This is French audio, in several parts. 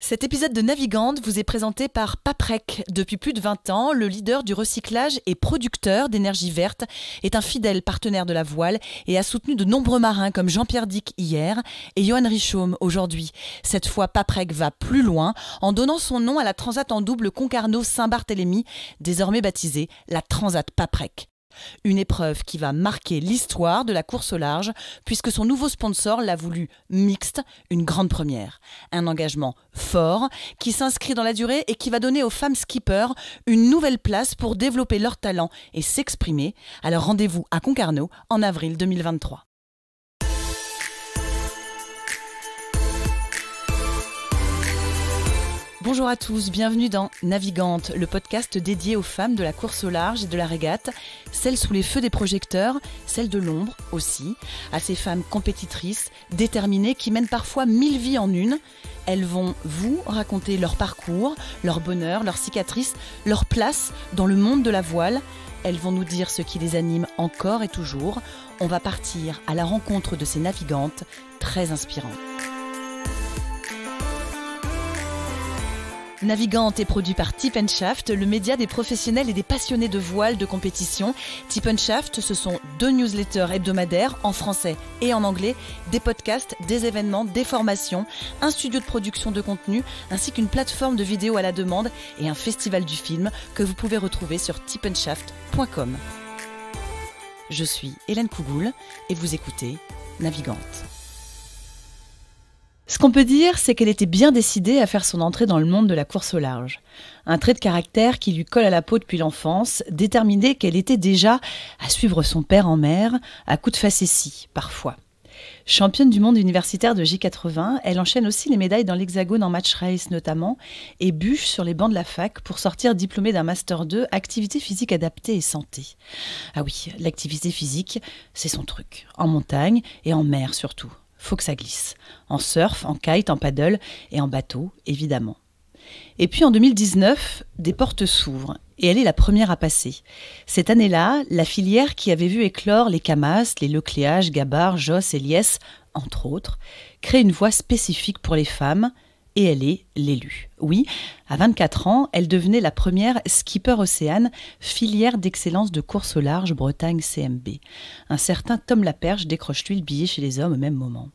Cet épisode de Navigante vous est présenté par Paprec. Depuis plus de 20 ans, le leader du recyclage et producteur d'énergie verte est un fidèle partenaire de la voile et a soutenu de nombreux marins comme Jean-Pierre Dick hier et Johan Richaume aujourd'hui. Cette fois, Paprec va plus loin en donnant son nom à la transat en double Concarneau-Saint-Barthélemy, désormais baptisée la Transat Paprec. Une épreuve qui va marquer l'histoire de la course au large, puisque son nouveau sponsor l'a voulu mixte, une grande première. Un engagement fort qui s'inscrit dans la durée et qui va donner aux femmes skippers une nouvelle place pour développer leur talent et s'exprimer. leur rendez-vous à Concarneau en avril 2023. Bonjour à tous, bienvenue dans Navigante, le podcast dédié aux femmes de la course au large et de la régate, celles sous les feux des projecteurs, celles de l'ombre aussi, à ces femmes compétitrices, déterminées, qui mènent parfois mille vies en une. Elles vont vous raconter leur parcours, leur bonheur, leurs cicatrices, leur place dans le monde de la voile. Elles vont nous dire ce qui les anime encore et toujours. On va partir à la rencontre de ces navigantes très inspirantes. Navigante est produit par Tip Shaft, le média des professionnels et des passionnés de voile de compétition. Tip Shaft, ce sont deux newsletters hebdomadaires en français et en anglais, des podcasts, des événements, des formations, un studio de production de contenu, ainsi qu'une plateforme de vidéos à la demande et un festival du film que vous pouvez retrouver sur tipandshaft.com. Je suis Hélène Cougoul et vous écoutez Navigante. Ce qu'on peut dire, c'est qu'elle était bien décidée à faire son entrée dans le monde de la course au large. Un trait de caractère qui lui colle à la peau depuis l'enfance, déterminée qu'elle était déjà à suivre son père en mer, à coup de facétie, parfois. Championne du monde universitaire de J80, elle enchaîne aussi les médailles dans l'Hexagone en match race notamment, et bûche sur les bancs de la fac pour sortir diplômée d'un Master 2 activité physique adaptée et santé. Ah oui, l'activité physique, c'est son truc, en montagne et en mer surtout. Faut que ça glisse. En surf, en kite, en paddle et en bateau, évidemment. Et puis en 2019, des portes s'ouvrent et elle est la première à passer. Cette année-là, la filière qui avait vu éclore les Camas, les Lecléages, Gabar, Joss et Liès, entre autres, crée une voie spécifique pour les femmes – et elle est l'élue. Oui, à 24 ans, elle devenait la première skipper océane, filière d'excellence de course au large Bretagne CMB. Un certain Tom Laperche décroche lui le billet chez les hommes au même moment.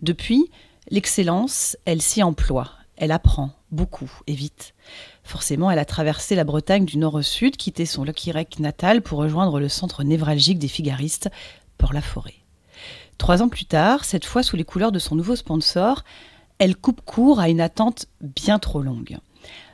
Depuis, l'excellence, elle s'y emploie, elle apprend beaucoup et vite. Forcément, elle a traversé la Bretagne du nord au sud, quitté son Rec natal pour rejoindre le centre névralgique des figaristes, Port-la-Forêt. Trois ans plus tard, cette fois sous les couleurs de son nouveau sponsor, elle coupe court à une attente bien trop longue.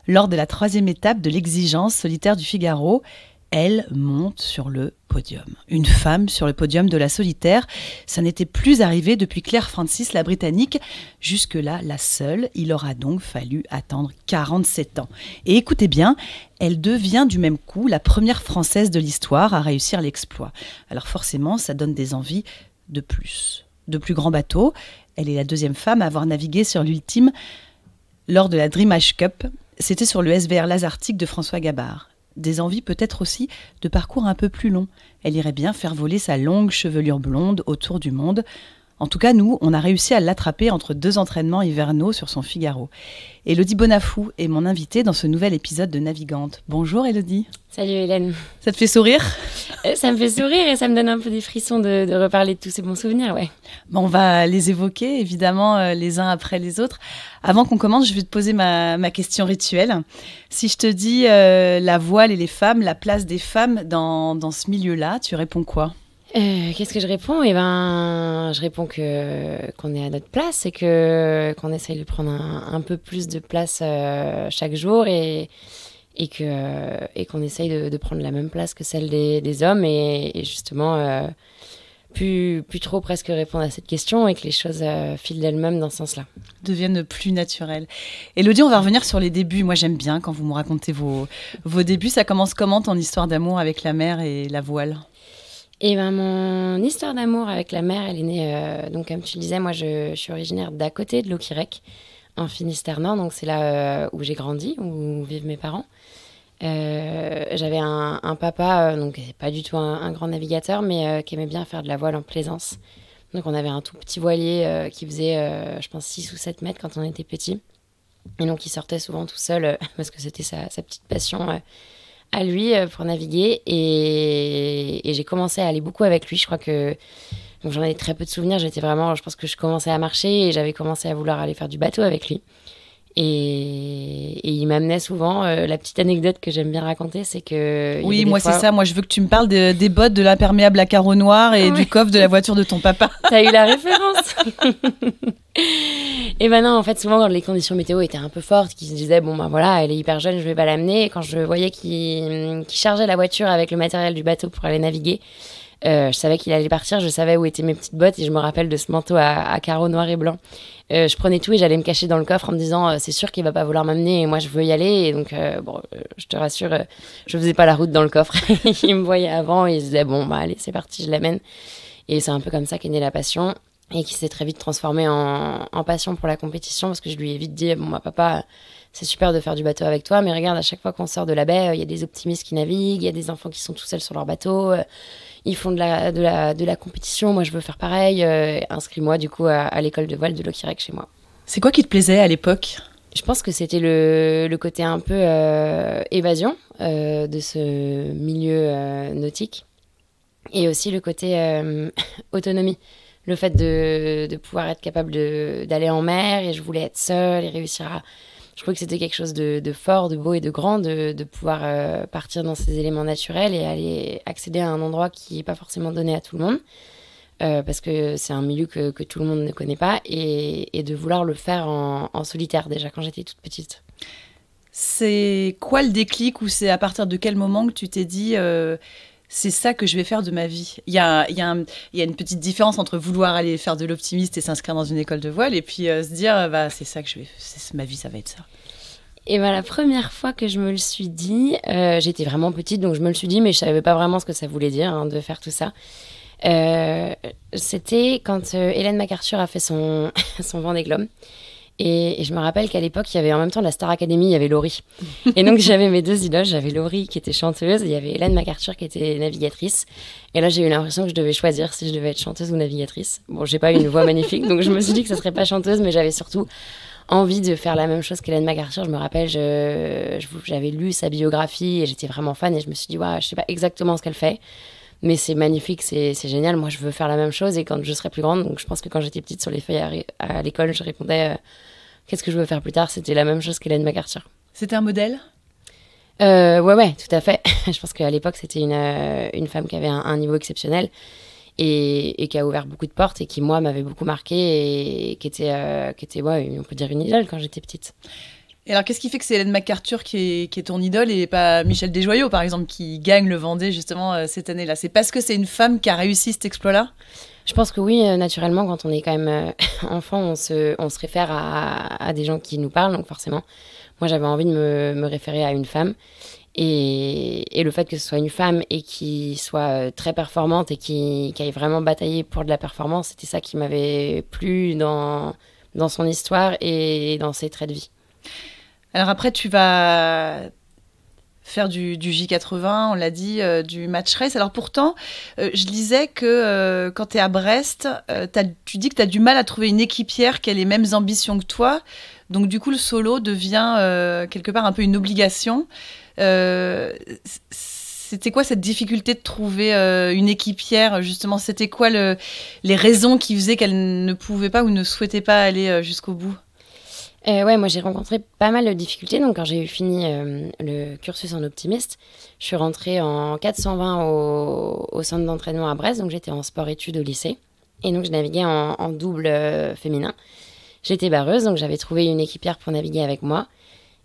Lors de la troisième étape de l'exigence solitaire du Figaro, elle monte sur le podium. Une femme sur le podium de la solitaire, ça n'était plus arrivé depuis Claire Francis la Britannique, jusque-là la seule, il aura donc fallu attendre 47 ans. Et écoutez bien, elle devient du même coup la première Française de l'histoire à réussir l'exploit. Alors forcément, ça donne des envies de plus de plus grands bateaux. Elle est la deuxième femme à avoir navigué sur l'ultime lors de la Dreamash Cup. C'était sur le SVR Lazartique de François Gabard. Des envies peut-être aussi de parcours un peu plus long. Elle irait bien faire voler sa longue chevelure blonde autour du monde en tout cas, nous, on a réussi à l'attraper entre deux entraînements hivernaux sur son Figaro. Elodie Bonafou est mon invitée dans ce nouvel épisode de Navigante. Bonjour Elodie. Salut Hélène. Ça te fait sourire euh, Ça me fait sourire et ça me donne un peu des frissons de, reparler de tous ces bons souvenirs, ouais. Bon, on va les évoquer évidemment euh, les uns après les autres. Avant qu'on commence, je vais te poser ma, question rituelle. Si je te dis euh, la voile et les femmes, la place des femmes dans ce milieu-là, tu réponds quoi euh, qu'est-ce que je réponds Eh ben, je réponds que qu'on est à notre place et que qu'on essaye de prendre un, peu plus de place euh, chaque jour et et que qu'on essaye de, prendre la même place que celle des, hommes et, justement euh, plus trop presque répondre à cette question et que les choses filent d'elles-mêmes dans ce sens-là. Deviennent plus naturelles. Elodie, on va revenir sur les débuts. Moi, j'aime bien quand vous me racontez vos vos débuts. Ça commence comment ton histoire d'amour avec la mer et la voile et ben mon histoire d'amour avec la mère elle est née, euh, donc comme tu le disais, moi je, suis originaire d'à côté de l'Okirec, en Finistère Nord, donc c'est là euh, où j'ai grandi, où vivent mes parents. Euh, j'avais un, papa, donc pas du tout un, grand navigateur, mais qui aimait bien faire de la voile en plaisance. Donc on avait un tout petit voilier qui faisait, je pense, 6 ou 7 mètres quand on était petit. Et donc il sortait souvent tout seul, parce que c'était sa, sa, petite passion à lui euh, pour naviguer. Et, j'ai commencé à aller beaucoup avec lui. Je crois que j'en ai très peu de souvenirs. J'étais vraiment, je pense que je commençais à marcher et j'avais commencé à vouloir aller faire du bateau avec lui. Et, il m'amenait souvent. Euh, la petite anecdote que j'aime bien raconter, c'est que. Oui, moi, c'est ça. Moi, je veux que tu me parles des bottes, de l'imperméable à carreaux noirs et ah du coffre de la voiture de ton papa. T'as eu la référence Et ben en fait, souvent, quand les conditions météo étaient un peu fortes, qu'il se disait « bon, ben voilà, elle est hyper jeune, je vais pas l'amener. quand je voyais qu'il chargeait la voiture avec le matériel du bateau pour aller naviguer, euh, je savais qu'il allait partir, je savais où étaient mes petites bottes et je me rappelle de ce manteau à, carreaux noirs et blancs. Euh, je prenais tout et j'allais me cacher dans le coffre en me disant euh, c'est sûr qu'il va pas vouloir m'amener et moi je veux y aller. Et donc, bon, je te rassure, je faisais pas la route dans le coffre. il me voyait avant et il se disait bon, bah allez, c'est parti, je l'amène. Et c'est un peu comme ça qu'est née la passion et qui s'est très vite transformée en, passion pour la compétition parce que je lui ai vite dit bon, bah papa c'est super de faire du bateau avec toi, mais regarde, à chaque fois qu'on sort de la baie, il y a des optimistes qui naviguent, il y a des enfants qui sont tout seuls sur leur bateau, ils font de la, de la, de la compétition, moi je veux faire pareil, euh, inscris-moi du coup à, l'école de voile de l'Okirec chez moi. C'est quoi qui te plaisait à l'époque je pense que c'était le, le, côté un peu euh, évasion euh, de ce milieu nautique et aussi le côté autonomie. Le fait de, de pouvoir être capable d'aller en mer et je voulais être seule et réussir à je crois que c'était quelque chose de, fort, de beau et de grand de, pouvoir euh, partir dans ces éléments naturels et aller accéder à un endroit qui n'est pas forcément donné à tout le monde. Euh, parce que c'est un milieu que, tout le monde ne connaît pas et, de vouloir le faire en, en solitaire déjà quand j'étais toute petite. C'est quoi le déclic ou c'est à partir de quel moment que tu t'es dit euh, c'est ça que je vais faire de ma vie. Il y a, une petite différence entre vouloir aller faire de l'optimiste et s'inscrire dans une école de voile et puis euh, se dire bah, c'est ça que je vais, ma vie, ça va être ça. Et la première fois que je me le suis dit, euh, j'étais vraiment petite, donc je me le suis dit, mais je savais pas vraiment ce que ça voulait dire hein, de faire tout ça. Euh, c'était quand Hélène MacArthur a fait son, son Vendée Globe. Et, je me rappelle qu'à l'époque, il y avait en même temps la Star Academy, il y avait Laurie. Et donc j'avais mes deux idoles, j'avais Laurie qui était chanteuse, et il y avait Hélène MacArthur qui était navigatrice. Et là, j'ai eu l'impression que je devais choisir si je devais être chanteuse ou navigatrice. Bon, j'ai pas une voix magnifique, donc je me suis dit que ça serait pas chanteuse, mais j'avais surtout envie de faire la même chose qu'Hélène MacArthur. Je me rappelle, j'avais lu sa biographie et j'étais vraiment fan et je me suis dit, waouh, je sais pas exactement ce qu'elle fait, mais c'est magnifique, c'est génial. Moi, je veux faire la même chose et quand je serai plus grande, donc je pense que quand j'étais petite sur les feuilles à, l'école, je répondais euh, qu'est-ce que je veux faire plus tard. C'était la même chose qu'Hélène MacArthur. C'était un modèle euh, Ouais, ouais, tout à fait. je pense qu'à l'époque, c'était une, euh, femme qui avait un, niveau exceptionnel et, qui a ouvert beaucoup de portes et qui, moi, m'avait beaucoup marqué et, qui était, qui était ouais, on peut dire, une idole quand j'étais petite. Et alors, qu'est-ce qui fait que c'est Hélène MacArthur qui est, ton idole et pas Michel Desjoyaux, par exemple, qui gagne le Vendée justement euh, cette année-là C'est parce que c'est une femme qui a réussi cet exploit-là Je pense que oui, euh, naturellement, quand on est quand même euh, enfant, on se, on se réfère à, des gens qui nous parlent, donc forcément. Moi, j'avais envie de me, référer à une femme. Et, le fait que ce soit une femme et qui soit très performante et qui, qui aille vraiment batailler pour de la performance, c'était ça qui m'avait plu dans, dans son histoire et dans ses traits de vie. Alors après, tu vas faire du, J80, on l'a dit, euh, du match race. Alors pourtant, euh, je disais que euh, quand tu es à Brest, tu dis que tu as du mal à trouver une équipière qui a les mêmes ambitions que toi. Donc du coup, le solo devient quelque part un peu une obligation. c'était quoi cette difficulté de trouver une équipière justement C'était quoi les raisons qui faisaient qu'elle ne pouvait pas ou ne souhaitait pas aller jusqu'au bout euh, ouais, moi j'ai rencontré pas mal de difficultés. Donc quand j'ai fini euh, le cursus en optimiste, je suis rentrée en 420 au, centre d'entraînement à Brest. Donc j'étais en sport-études au lycée. Et donc je naviguais en, double euh, féminin. J'étais barreuse, donc j'avais trouvé une équipière pour naviguer avec moi.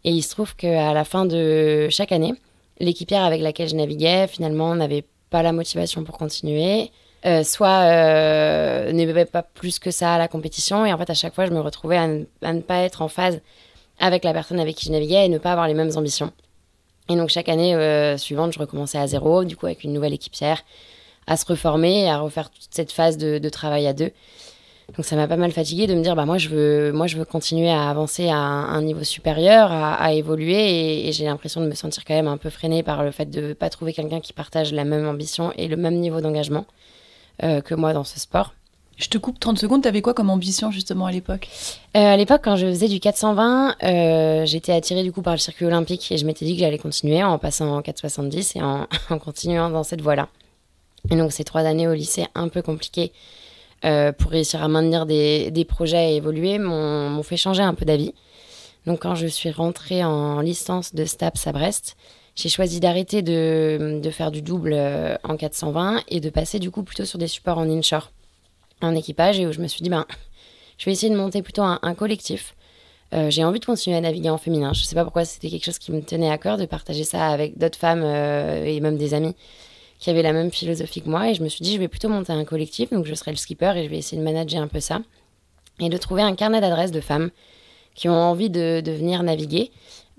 Et il se trouve qu'à la fin de chaque année, l'équipière avec laquelle je naviguais, finalement, n'avait pas la motivation pour continuer. Euh, soit euh, pas plus que ça à la compétition. Et en fait, à chaque fois, je me retrouvais à ne, pas être en phase avec la personne avec qui je naviguais et ne pas avoir les mêmes ambitions. Et donc, chaque année euh, suivante, je recommençais à zéro, du coup, avec une nouvelle équipière, à se reformer et à refaire toute cette phase de, travail à deux. Donc, ça m'a pas mal fatiguée de me dire, bah, moi, je veux, moi, je veux continuer à avancer à un, niveau supérieur, à, évoluer. Et, j'ai l'impression de me sentir quand même un peu freinée par le fait de ne pas trouver quelqu'un qui partage la même ambition et le même niveau d'engagement. Euh, que moi dans ce sport. Je te coupe 30 secondes, t'avais quoi comme ambition justement à l'époque euh, À l'époque, quand je faisais du 420, euh, j'étais attirée du coup par le circuit olympique et je m'étais dit que j'allais continuer en passant en 470 et en, continuant dans cette voie-là. Et donc ces trois années au lycée un peu compliquées pour réussir à maintenir des, des projets et évoluer m'ont fait changer un peu d'avis. Donc quand je suis rentrée en licence de STAPS à Brest, j'ai choisi d'arrêter de, faire du double euh, en 420 et de passer du coup plutôt sur des supports en inshore, en équipage, et où je me suis dit, ben, je vais essayer de monter plutôt un, collectif. Euh, j'ai envie de continuer à naviguer en féminin. Je ne sais pas pourquoi c'était quelque chose qui me tenait à cœur de partager ça avec d'autres femmes euh, et même des amis qui avaient la même philosophie que moi. Et je me suis dit, je vais plutôt monter un collectif, donc je serai le skipper et je vais essayer de manager un peu ça. Et de trouver un carnet d'adresses de femmes qui ont envie de, de venir naviguer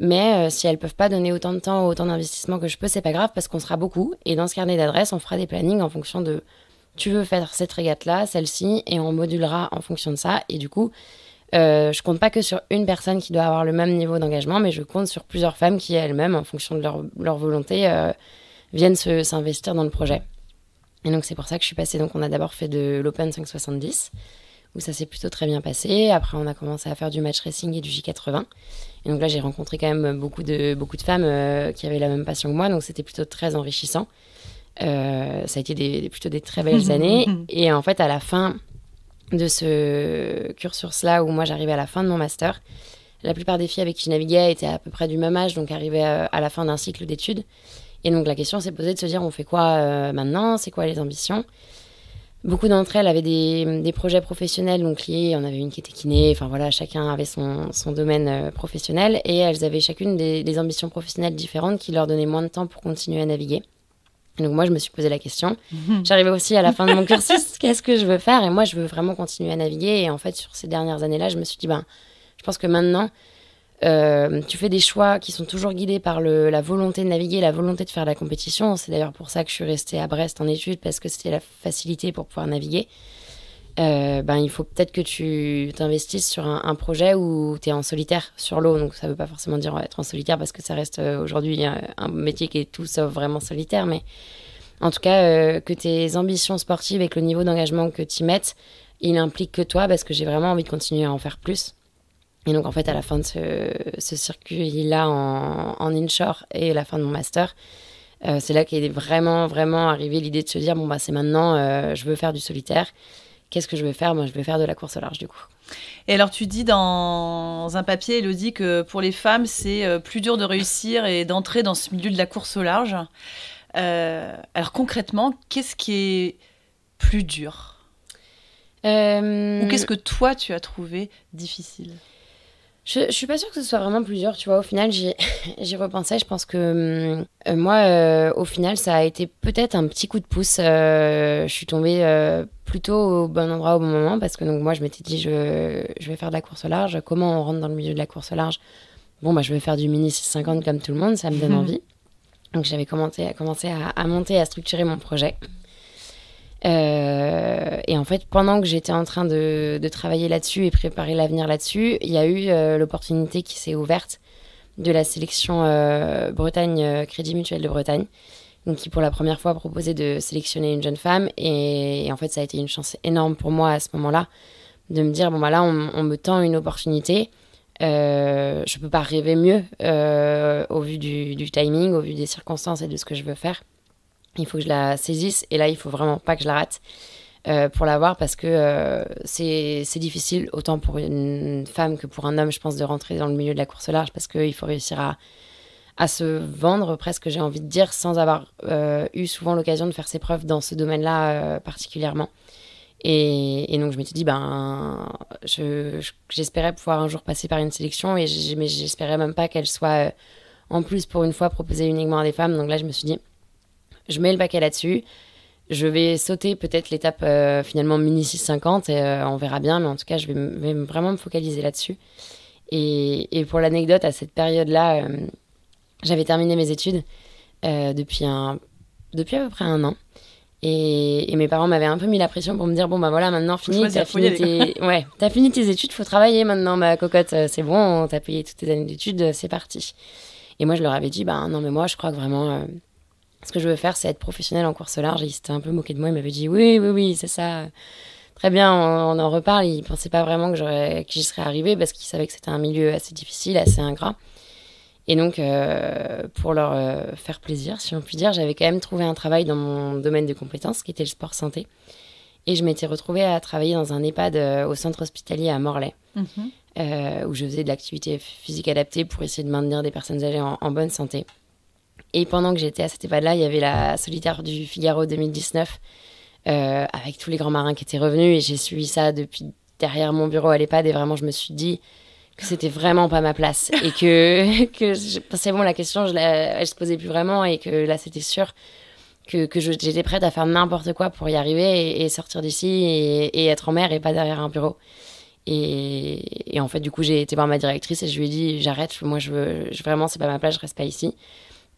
mais euh, si elles peuvent pas donner autant de temps, ou autant d'investissement que je peux, c'est pas grave parce qu'on sera beaucoup. Et dans ce carnet d'adresses, on fera des plannings en fonction de tu veux faire cette régate-là, celle-ci, et on modulera en fonction de ça. Et du coup, euh, je compte pas que sur une personne qui doit avoir le même niveau d'engagement, mais je compte sur plusieurs femmes qui elles-mêmes, en fonction de leur, volonté, euh, viennent s'investir dans le projet. Et donc c'est pour ça que je suis passée. Donc on a d'abord fait de l'Open 570, où ça s'est plutôt très bien passé. Après on a commencé à faire du match racing et du J80. Et donc là, j'ai rencontré quand même beaucoup de, beaucoup de femmes euh, qui avaient la même passion que moi, donc c'était plutôt très enrichissant. Euh, ça a été plutôt des très belles années. Et en fait, à la fin de ce cursus-là, où moi j'arrivais à la fin de mon master, la plupart des filles avec qui je naviguais étaient à peu près du même âge, donc arrivaient euh, à, la fin d'un cycle d'études. Et donc la question s'est posée de se dire on fait quoi maintenant C'est quoi les ambitions Beaucoup d'entre elles avaient des, projets professionnels donc liés. On avait une qui était kiné, enfin voilà, chacun avait son, domaine euh, professionnel et elles avaient chacune des, ambitions professionnelles différentes qui leur donnaient moins de temps pour continuer à naviguer. donc moi, je me suis posé la question. Mhm. J'arrivais aussi à la fin de mon cursus, qu'est-ce que je veux faire Et moi, je veux vraiment continuer à naviguer. Et en fait, sur ces dernières années-là, je me suis dit, ben, je pense que maintenant, euh, tu fais des choix qui sont toujours guidés par la volonté de naviguer, la volonté de faire la compétition. C'est d'ailleurs pour ça que je suis restée à Brest en études, parce que c'était la facilité pour pouvoir naviguer. Euh, ben, il faut peut-être que tu t'investisses sur un, projet où tu es en solitaire sur l'eau. Donc ça ne veut pas forcément dire être en solitaire, parce que ça reste euh, aujourd'hui un, métier qui est tout sauf vraiment solitaire. Mais en tout cas, que tes ambitions sportives et que le niveau d'engagement que tu mettes, il implique que toi, parce que j'ai vraiment envie de continuer à en faire plus. Et donc, en fait, à la fin de ce, ce circuit-là en, inshore et à la fin de mon master, euh, c'est là qu'est vraiment, vraiment arrivé l'idée de se dire bon, bah, c'est maintenant, euh, je veux faire du solitaire. Qu'est-ce que je vais faire Moi, je vais faire de la course au large, du coup. Et alors, tu dis dans un papier, Elodie, que pour les femmes, c'est euh, plus dur de réussir et d'entrer dans ce milieu de la course au large. alors, concrètement, qu'est-ce qui est plus dur Ou qu'est-ce que toi, tu as trouvé difficile je, je, suis pas sûre que ce soit vraiment plusieurs, tu vois. Au final, j'y repensais. Je pense que mm, euh, moi, euh, au final, ça a été peut-être un petit coup de pouce. Euh, je suis tombée plutôt au bon endroit au bon moment parce que donc moi, je m'étais dit, je, je, vais faire de la course large. Comment on rentre dans le milieu de la course large Bon, bah, je vais faire du mini 650 comme tout le monde, ça me donne mhm. envie. Donc, j'avais commencé, à, à monter, à structurer mon projet. Euh, et en fait, pendant que j'étais en train de, travailler là-dessus et préparer l'avenir là-dessus, il y a eu euh, l'opportunité qui s'est ouverte de la sélection euh, Bretagne Crédit Mutuel de Bretagne, qui pour la première fois proposait de sélectionner une jeune femme. Et, en fait, ça a été une chance énorme pour moi à ce moment-là de me dire bon bah là, on, me tend une opportunité. je peux pas rêver mieux au vu du timing, au vu des circonstances et de ce que je veux faire il faut que je la saisisse et là il faut vraiment pas que je la rate euh, pour l'avoir parce que euh, c'est difficile autant pour une femme que pour un homme je pense de rentrer dans le milieu de la course large parce qu'il faut réussir à, à se vendre presque j'ai envie de dire sans avoir euh, eu souvent l'occasion de faire ses preuves dans ce domaine là euh, particulièrement et, donc je m'étais dit ben j'espérais pouvoir un jour passer par une sélection et mais j'espérais même pas qu'elle soit en plus pour une fois proposée uniquement à des femmes donc là je me suis dit je mets le paquet là-dessus. Je vais sauter peut-être l'étape euh, finalement mini 650 et euh, on verra bien, mais en tout cas, je vais, vraiment me focaliser là-dessus. Et, pour l'anecdote, à cette période-là, euh, j'avais terminé mes études depuis, un, depuis à peu près un an. Et, mes parents m'avaient un peu mis la pression pour me dire bon bah voilà maintenant fini t'as fini tes... fini tes études faut travailler maintenant ma cocotte c'est bon t'as payé toutes tes années d'études c'est parti et moi je leur avais dit bah non mais moi je crois que vraiment ce que je veux faire, c'est être professionnel en course large. Ils s'étaient un peu moqué de moi. Ils m'avaient dit oui, oui, oui, c'est ça. Très bien, on, en reparle. Il pensait pas vraiment que j'y serais arrivée parce qu'il savait que c'était un milieu assez difficile, assez ingrat. Et donc, euh, pour leur euh, faire plaisir, si on peut dire, j'avais quand même trouvé un travail dans mon domaine de compétences, qui était le sport santé. Et je m'étais retrouvée à travailler dans un EHPAD euh, au centre hospitalier à Morlaix, mhm. où je faisais de l'activité physique adaptée pour essayer de maintenir des personnes âgées en, en bonne santé. Et pendant que j'étais à cette EHPAD-là, il y avait la solitaire du Figaro 2019 euh, avec tous les grands marins qui étaient revenus. Et j'ai suivi ça depuis derrière mon bureau à l'EHPAD. Et vraiment, je me suis dit que c'était vraiment pas ma place. Et que, que c'est bon, la question, je, la, se posais plus vraiment. Et que là, c'était sûr que, que j'étais prête à faire n'importe quoi pour y arriver et, sortir d'ici et, être en mer et pas derrière un bureau. Et, en fait, du coup, j'ai été voir ma directrice et je lui ai dit J'arrête, moi, je veux, je, vraiment, c'est pas ma place, je reste pas ici.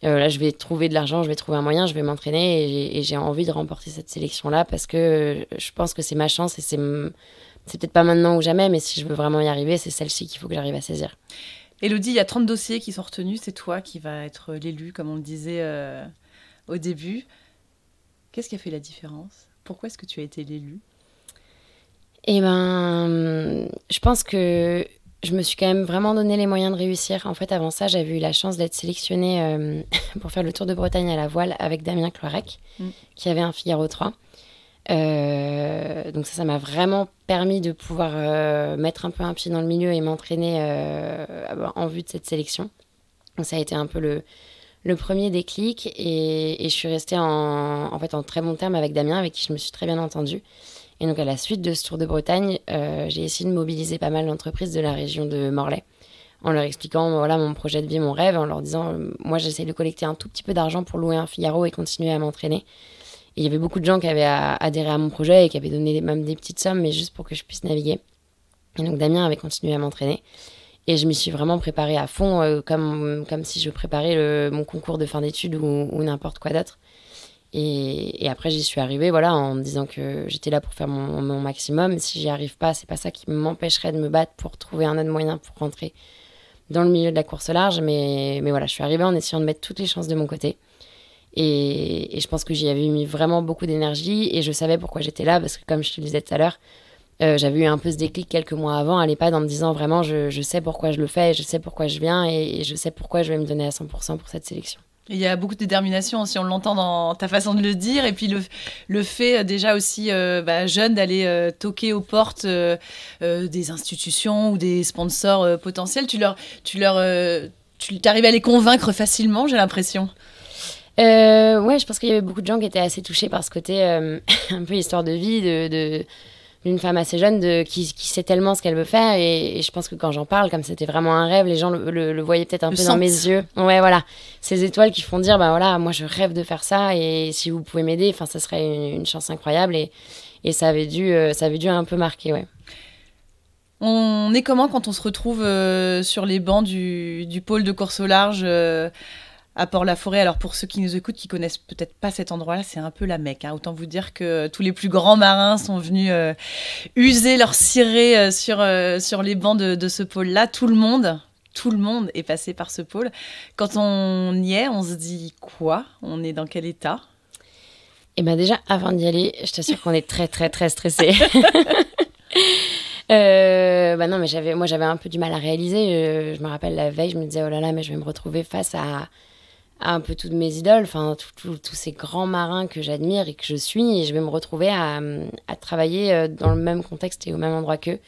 Euh, là, je vais trouver de l'argent, je vais trouver un moyen, je vais m'entraîner et j'ai envie de remporter cette sélection-là parce que euh, je pense que c'est ma chance et c'est peut-être pas maintenant ou jamais, mais si je veux vraiment y arriver, c'est celle-ci qu'il faut que j'arrive à saisir. Elodie, il y a 30 dossiers qui sont retenus, c'est toi qui vas être l'élu, comme on le disait euh, au début. Qu'est-ce qui a fait la différence Pourquoi est-ce que tu as été l'élu eh ben, je pense que je me suis quand même vraiment donné les moyens de réussir. En fait, avant ça, j'avais eu la chance d'être sélectionnée euh, pour faire le Tour de Bretagne à la voile avec Damien Cloirec, mm. qui avait un Figaro 3. Euh, donc ça, ça m'a vraiment permis de pouvoir euh, mettre un peu un pied dans le milieu et m'entraîner en vue de cette sélection. Donc ça a été un peu le, premier déclic et, je suis restée en, en, fait, en très bon terme avec Damien, avec qui je me suis très bien entendue. Et donc à la suite de ce tour de Bretagne, euh, j'ai essayé de mobiliser pas mal d'entreprises de la région de Morlaix en leur expliquant voilà mon projet de vie, mon rêve, en leur disant euh, moi j'essaie de collecter un tout petit peu d'argent pour louer un Figaro et continuer à m'entraîner. Et il y avait beaucoup de gens qui avaient euh, adhéré à mon projet et qui avaient donné même des petites sommes, mais juste pour que je puisse naviguer. Et donc Damien avait continué à m'entraîner. Et je m'y suis vraiment préparée à fond, comme, comme si je préparais mon concours de fin d'études ou n'importe quoi d'autre. Et, après, j'y suis arrivée voilà, en me disant que j'étais là pour faire mon, maximum. Si j'y arrive pas, c'est pas ça qui m'empêcherait de me battre pour trouver un autre moyen pour rentrer dans le milieu de la course large. Mais, mais voilà, je suis arrivée en essayant de mettre toutes les chances de mon côté. Et, je pense que j'y avais mis vraiment beaucoup d'énergie et je savais pourquoi j'étais là parce que, comme je te le disais tout à l'heure, euh, j'avais eu un peu ce déclic quelques mois avant à l'EHPAD en me disant vraiment je, sais pourquoi je le fais, je sais pourquoi je viens et, je sais pourquoi je vais me donner à 100% pour cette sélection. Il y a beaucoup de détermination, si on l'entend dans ta façon de le dire, et puis le, fait euh, déjà aussi euh, bah, jeune d'aller euh, toquer aux portes des institutions ou des sponsors potentiels, tu leur, tu leur, tu arrives à les convaincre facilement, j'ai l'impression. ouais, je pense qu'il y avait beaucoup de gens qui étaient assez touchés par ce côté un peu histoire de vie, de une femme assez jeune de, qui, sait tellement ce qu'elle veut faire. Et, je pense que quand j'en parle, comme c'était vraiment un rêve, les gens le, voyaient peut-être un peu dans mes yeux. Ouais, voilà. Ces étoiles qui font dire, bah voilà, moi je rêve de faire ça et si vous pouvez m'aider, enfin, ça serait une, chance incroyable. Et, ça, avait dû, euh, ça avait dû un peu marquer, ouais. On est comment quand on se retrouve euh, sur les bancs du, pôle de course au large euh, à Port-la-Forêt. Alors pour ceux qui nous écoutent, qui connaissent peut-être pas cet endroit-là, c'est un peu la Mecque. Hein. Autant vous dire que tous les plus grands marins sont venus euh, user leur ciré euh, sur, euh, sur les bancs de, ce pôle-là. Tout le monde, tout le monde est passé par ce pôle. Quand on y est, on se dit quoi On est dans quel état Eh bien déjà, avant d'y aller, je t'assure qu'on est très très très stressé. bah non, mais j'avais, moi j'avais un peu du mal à réaliser. je, me rappelle la veille, je me disais, oh là là, mais je vais me retrouver face à ah, un peu toutes mes idoles, enfin tous ces grands marins que j'admire et que je suis, et je vais me retrouver à, travailler euh, dans le même contexte et au même endroit qu'eux.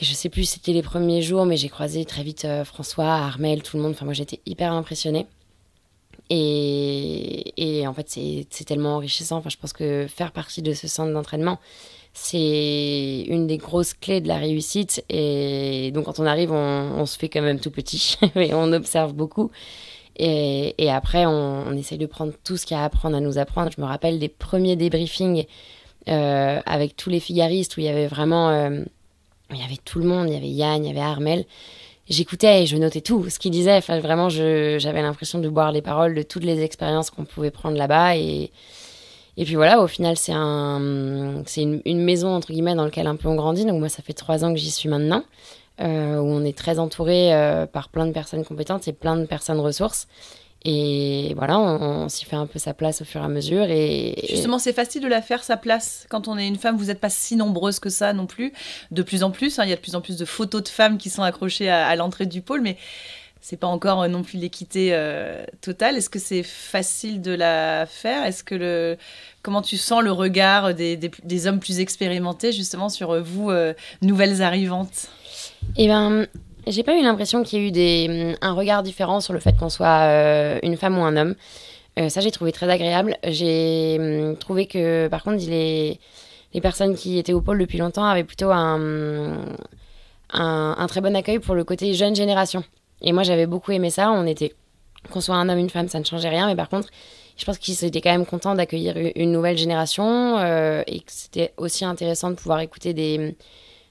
Et je sais plus, c'était les premiers jours, mais j'ai croisé très vite euh, François, Armel, tout le monde. Enfin, moi, j'étais hyper impressionnée. Et, en fait, c'est tellement enrichissant. Enfin, je pense que faire partie de ce centre d'entraînement, c'est une des grosses clés de la réussite. Et donc, quand on arrive, on, on se fait quand même tout petit, mais on observe beaucoup. Et, après, on, essaye de prendre tout ce qu'il y a à apprendre, à nous apprendre. Je me rappelle des premiers débriefings euh, avec tous les figaristes où il y avait vraiment. Euh, il y avait tout le monde, il y avait Yann, il y avait Armel. J'écoutais et je notais tout ce qu'il disait. Enfin, vraiment, j'avais l'impression de boire les paroles de toutes les expériences qu'on pouvait prendre là-bas. Et, puis voilà, au final, c'est une, une maison, entre guillemets, dans laquelle un peu on grandit. Donc moi, ça fait trois ans que j'y suis maintenant. Euh, où on est très entouré euh, par plein de personnes compétentes et plein de personnes ressources. Et voilà, on, s'y fait un peu sa place au fur et à mesure. Et, Justement, c'est facile de la faire sa place. Quand on est une femme, vous n'êtes pas si nombreuse que ça non plus. De plus en plus, hein. il y a de plus en plus de photos de femmes qui sont accrochées à, à l'entrée du pôle. Mais c'est pas encore euh, non plus l'équité euh, totale. Est-ce que c'est facile de la faire Est-ce que le comment tu sens le regard des, hommes plus expérimentés justement sur euh, vous nouvelles arrivantes Eh ben, j'ai pas eu l'impression qu'il y ait eu des, mm, un regard différent sur le fait qu'on soit une femme ou un homme. ça, j'ai trouvé très agréable. J'ai mm, trouvé que, par contre, les, les personnes qui étaient au pôle depuis longtemps avaient plutôt un, mm, un très bon accueil pour le côté jeune génération. Et moi, j'avais beaucoup aimé ça. On était, qu'on soit un homme, une femme, ça ne changeait rien. Mais par contre, je pense qu'ils étaient quand même contents d'accueillir une nouvelle génération euh, et que c'était aussi intéressant de pouvoir écouter des,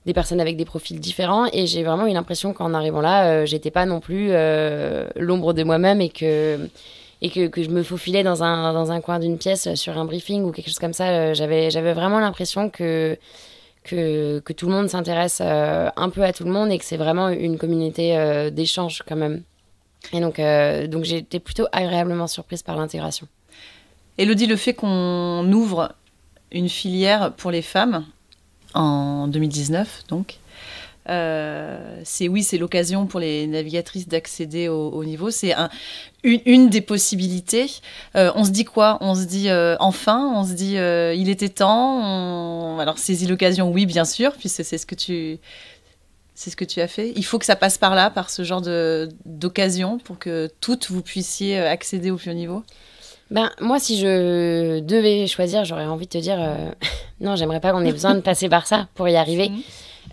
des personnes avec des profils différents. Et j'ai vraiment eu l'impression qu'en arrivant là, euh, j'étais pas non plus euh, l'ombre de moi-même et que et que, que, je me faufilais dans un, dans un coin d'une pièce sur un briefing ou quelque chose comme ça. J'avais, j'avais vraiment l'impression que que, tout le monde s'intéresse euh, un peu à tout le monde et que c'est vraiment une communauté euh, d'échange quand même. Et donc, euh, donc j'ai été plutôt agréablement surprise par l'intégration. Elodie, le fait qu'on ouvre une filière pour les femmes en 2019, donc, euh, c'est oui, c'est l'occasion pour les navigatrices d'accéder au, niveau. C'est une, des possibilités. Euh, on se dit quoi On se dit euh, enfin. On se dit il était temps. Alors saisis l'occasion, oui, bien sûr, puisque c'est ce que tu c'est ce que tu as fait. Il faut que ça passe par là, par ce genre d'occasion, pour que toutes vous puissiez accéder au plus haut niveau. Ben, moi, si je devais choisir, j'aurais envie de te dire non, j'aimerais pas qu'on ait besoin de passer par ça pour y arriver.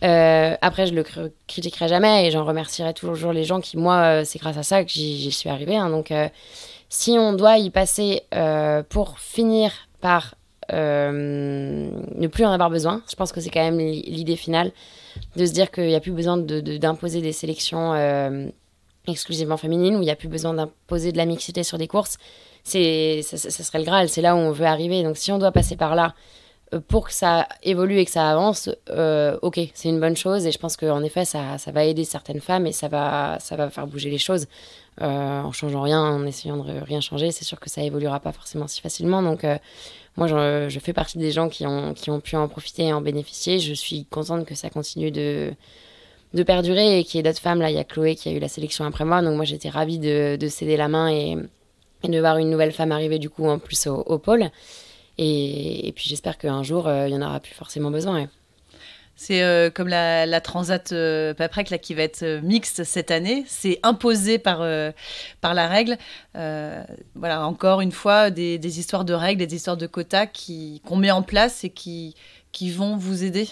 Euh, après, je le critiquerai jamais et j'en remercierai toujours les gens qui, moi, euh, c'est grâce à ça que j'y suis arrivée. Hein. donc, euh, si on doit y passer pour finir par ne plus en avoir besoin, je pense que c'est quand même l'idée finale de se dire qu'il n'y a plus besoin d'imposer des sélections exclusivement féminines ou il n'y a plus besoin d'imposer de la mixité sur des courses, c'est ça, serait le Graal, c'est là où on veut arriver. Donc si on doit passer par là, euh, pour que ça évolue et que ça avance, euh, ok, c'est une bonne chose. Et je pense qu'en effet, ça, va aider certaines femmes et ça va, faire bouger les choses. Euh, en changeant rien, en essayant de rien changer, c'est sûr que ça évoluera pas forcément si facilement. Donc, moi, je, fais partie des gens qui ont, pu en profiter et en bénéficier. Je suis contente que ça continue de, perdurer et qu'il y ait d'autres femmes. Là, il y a Chloé qui a eu la sélection après moi. Donc, moi, j'étais ravie de, céder la main et, de voir une nouvelle femme arriver, du coup, en plus au pôle. Et, puis j'espère qu'un jour, euh, il y en aura plus forcément besoin. C'est euh, comme la, la Transat euh, Paprec là, qui va être mixte cette année. C'est imposé par, par la règle. voilà, encore une fois, des, histoires de règles, des histoires de quotas qu'on met en place et qui, qui vont vous aider.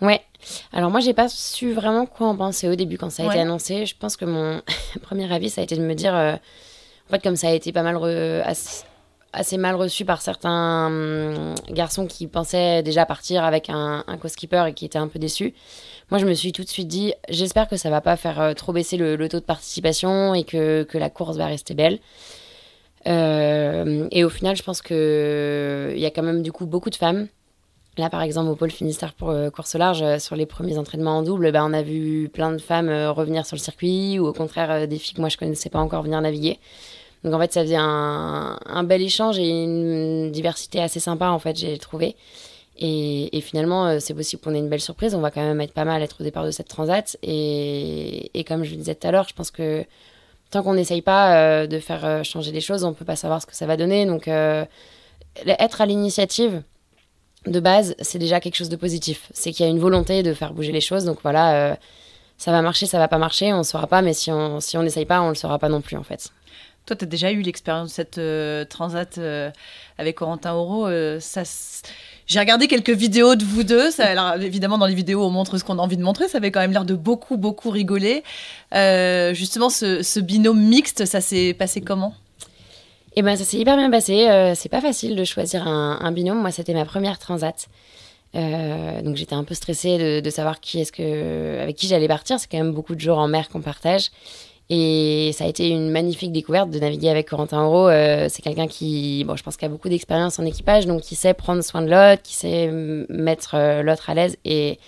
Ouais. Alors moi, j'ai pas su vraiment quoi en penser au début quand ça a été annoncé. Je pense que mon premier avis, ça a été de me dire, en fait, comme ça a été pas mal assez mal reçu par certains hum, garçons qui pensaient déjà partir avec un, co-skipper et qui étaient un peu déçus. Moi, je me suis tout de suite dit, j'espère que ça va pas faire euh, trop baisser le, taux de participation et que, la course va rester belle. Euh, et au final, je pense qu'il euh, y a quand même du coup beaucoup de femmes. Là, par exemple, au pôle Finistère pour course large, sur les premiers entraînements en double, ben, on a vu plein de femmes revenir sur le circuit ou au contraire des filles que moi je connaissais pas encore venir naviguer. Donc en fait, ça devient un, bel échange et une diversité assez sympa, en fait, j'ai trouvé. Et, finalement, euh, c'est possible qu'on ait une belle surprise. On va quand même être pas mal être au départ de cette transat. Et, comme je le disais tout à l'heure, je pense que tant qu'on n'essaye pas euh, de faire euh, changer les choses, on ne peut pas savoir ce que ça va donner. Donc, être à l'initiative de base, c'est déjà quelque chose de positif. C'est qu'il y a une volonté de faire bouger les choses. Donc voilà, ça va marcher, ça va pas marcher, on ne saura pas. Mais si on n'essaye pas, on ne le saura pas non plus, en fait. Toi, tu as déjà eu l'expérience de cette euh, transat euh, avec Corentin Auro. Euh, ça, J'ai regardé quelques vidéos de vous deux. Ça, évidemment, dans les vidéos, on montre ce qu'on a envie de montrer. Ça avait quand même l'air de beaucoup, beaucoup rigoler. justement, ce, binôme mixte, ça s'est passé comment Eh bien, ça s'est hyper bien passé. c'est pas facile de choisir un, binôme. Moi, c'était ma première transat. donc j'étais un peu stressée de, de savoir qui est-ce que avec qui j'allais partir. C'est quand même beaucoup de jours en mer qu'on partage. Et ça a été une magnifique découverte de naviguer avec Corentin Euro. Euh, c'est quelqu'un qui, bon, je pense qu'il a beaucoup d'expérience en équipage, donc qui sait prendre soin de l'autre, qui sait mettre euh, l'autre à l'aise. Et